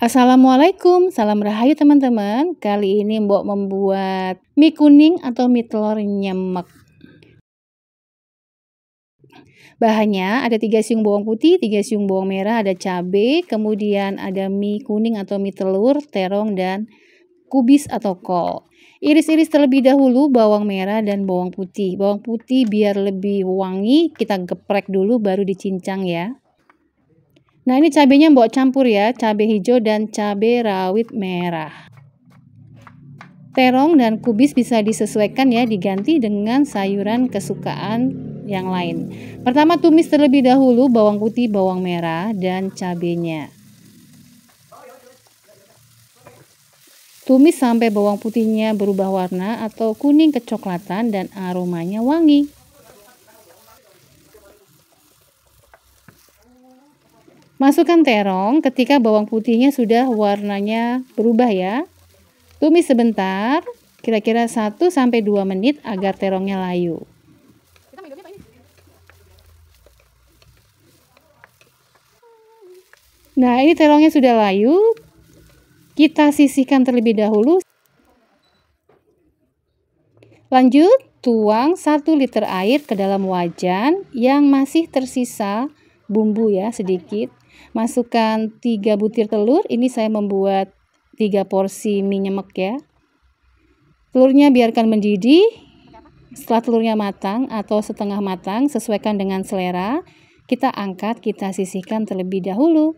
Assalamualaikum, salam rahayu teman-teman. Kali ini Mbok membuat mie kuning atau mie telur nyemek. Bahannya ada 3 siung bawang putih, 3 siung bawang merah, ada cabai, kemudian ada mie kuning atau mie telur, terong, dan kubis atau kol. Iris-iris terlebih dahulu bawang merah dan bawang putih. Bawang putih biar lebih wangi, kita geprek dulu baru dicincang ya. Nah ini cabenya mbok campur ya, cabe hijau dan cabe rawit merah. Terong dan kubis bisa disesuaikan ya, diganti dengan sayuran kesukaan yang lain. Pertama tumis terlebih dahulu bawang putih, bawang merah, dan cabenya. Tumis sampai bawang putihnya berubah warna atau kuning kecoklatan dan aromanya wangi. Masukkan terong ketika bawang putihnya sudah warnanya berubah ya. Tumis sebentar, kira-kira 1 sampai 2 menit agar terongnya layu. Nah, ini terongnya sudah layu. Kita sisihkan terlebih dahulu. Lanjut, tuang 1 liter air ke dalam wajan yang masih tersisa bumbu ya sedikit. Masukkan 3 butir telur. Ini saya membuat 3 porsi mie nyemek ya. Telurnya biarkan mendidih. Setelah telurnya matang atau setengah matang sesuaikan dengan selera, kita angkat, kita sisihkan terlebih dahulu.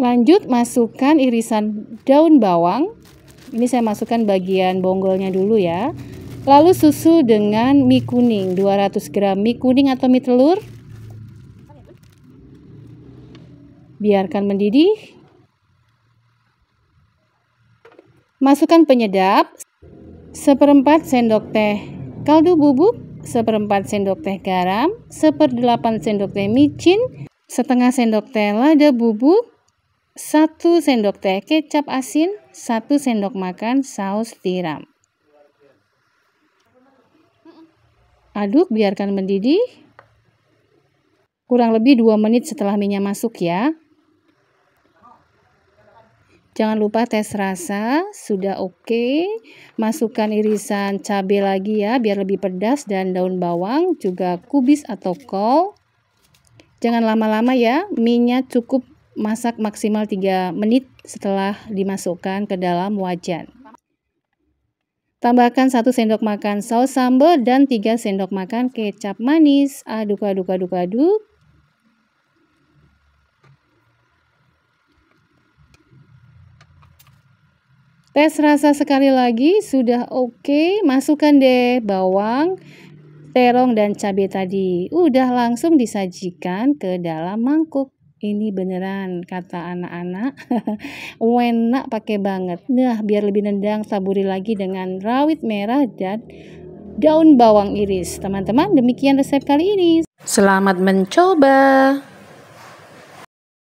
Lanjut masukkan irisan daun bawang. Ini saya masukkan bagian bonggolnya dulu ya. Lalu susu dengan mie kuning, 200 gram mie kuning atau mie telur. Biarkan mendidih. Masukkan penyedap, seperempat sendok teh kaldu bubuk, seperempat sendok teh garam, seperdelapan sendok teh micin, setengah sendok teh lada bubuk, satu sendok teh kecap asin, satu sendok makan saus tiram. Aduk, biarkan mendidih. Kurang lebih 2 menit setelah minyak masuk ya. Jangan lupa tes rasa, sudah oke. Okay. Masukkan irisan cabai lagi ya, biar lebih pedas dan daun bawang, juga kubis atau kol. Jangan lama-lama ya, minyak cukup masak maksimal 3 menit setelah dimasukkan ke dalam wajan. Tambahkan 1 sendok makan saus sambal dan 3 sendok makan kecap manis. Aduk, aduk, aduk, aduk. Tes rasa sekali lagi, sudah oke. Okay. Masukkan deh bawang, terong, dan cabai tadi. Udah langsung disajikan ke dalam mangkuk. Ini beneran kata anak-anak. Enak pakai banget. Nah, biar lebih nendang taburi lagi dengan rawit merah dan daun bawang iris. Teman-teman, demikian resep kali ini. Selamat mencoba.